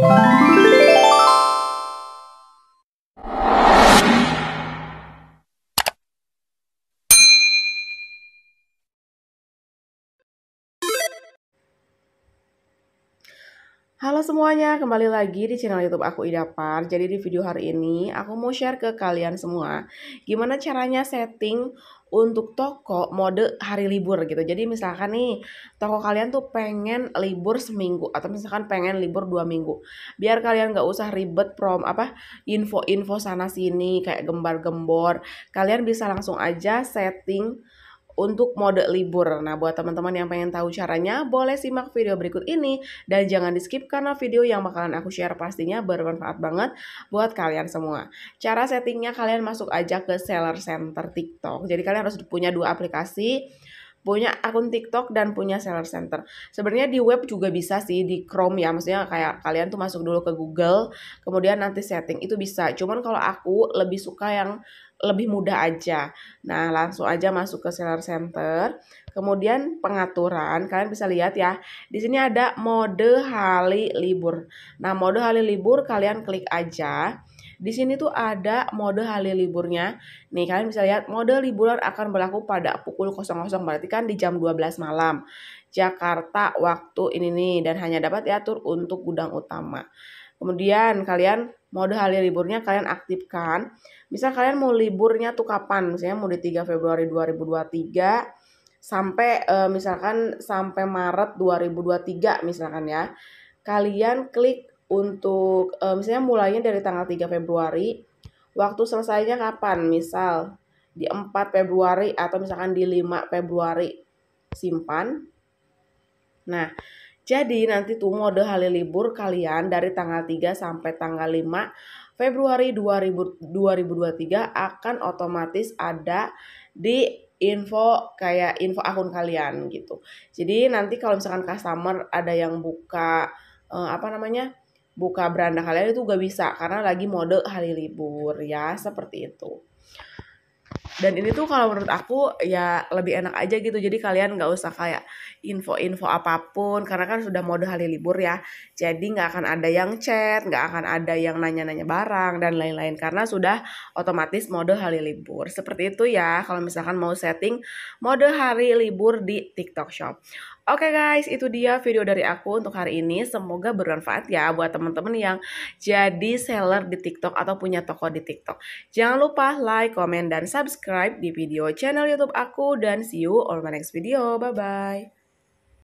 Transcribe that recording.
Bye. Halo semuanya, kembali lagi di channel YouTube aku Idapar. Jadi di video hari ini aku mau share ke kalian semua gimana caranya setting untuk toko mode hari libur gitu. Jadi misalkan nih toko kalian tuh pengen libur seminggu atau misalkan pengen libur dua minggu. Biar kalian nggak usah ribet prom apa info-info sana sini kayak gembar-gembor. Kalian bisa langsung aja setting untuk mode libur. Nah, buat teman-teman yang pengen tahu caranya, boleh simak video berikut ini dan jangan di-skip karena video yang bakalan aku share pastinya bermanfaat banget buat kalian semua. Cara settingnya kalian masuk aja ke Seller Center TikTok. Jadi kalian harus punya dua aplikasi punya akun TikTok dan punya seller center. Sebenarnya di web juga bisa sih di Chrome ya, maksudnya kayak kalian tuh masuk dulu ke Google, kemudian nanti setting itu bisa. Cuman kalau aku lebih suka yang lebih mudah aja. Nah, langsung aja masuk ke seller center. Kemudian pengaturan, kalian bisa lihat ya. Di sini ada mode hari libur. Nah, mode hari libur kalian klik aja. Di sini tuh ada mode hari liburnya. Nih, kalian bisa lihat mode liburan akan berlaku pada pukul 00 berarti kan di jam 12 malam. Jakarta waktu ini nih dan hanya dapat diatur untuk gudang utama. Kemudian kalian mode hari liburnya kalian aktifkan. Misal kalian mau liburnya tuh kapan? Misalnya mau di 3 Februari 2023 sampai e, misalkan sampai Maret 2023 misalkan ya. Kalian klik untuk e, misalnya mulainya dari tanggal 3 Februari, waktu selesainya kapan? Misal di 4 Februari atau misalkan di 5 Februari. Simpan. Nah, jadi nanti tuh mode hari libur kalian dari tanggal 3 sampai tanggal 5 Februari 2000, 2023 akan otomatis ada di info kayak info akun kalian gitu. Jadi nanti kalau misalkan customer ada yang buka eh, apa namanya? buka beranda kalian itu gak bisa karena lagi mode hari libur ya, seperti itu dan ini tuh kalau menurut aku ya lebih enak aja gitu jadi kalian nggak usah kayak info-info apapun karena kan sudah mode hari libur ya jadi nggak akan ada yang chat nggak akan ada yang nanya-nanya barang dan lain-lain karena sudah otomatis mode hari libur seperti itu ya kalau misalkan mau setting mode hari libur di TikTok Shop Oke okay guys, itu dia video dari aku untuk hari ini. Semoga bermanfaat ya buat teman-teman yang jadi seller di TikTok atau punya toko di TikTok. Jangan lupa like, comment, dan subscribe di video channel YouTube aku. Dan see you on my next video. Bye-bye.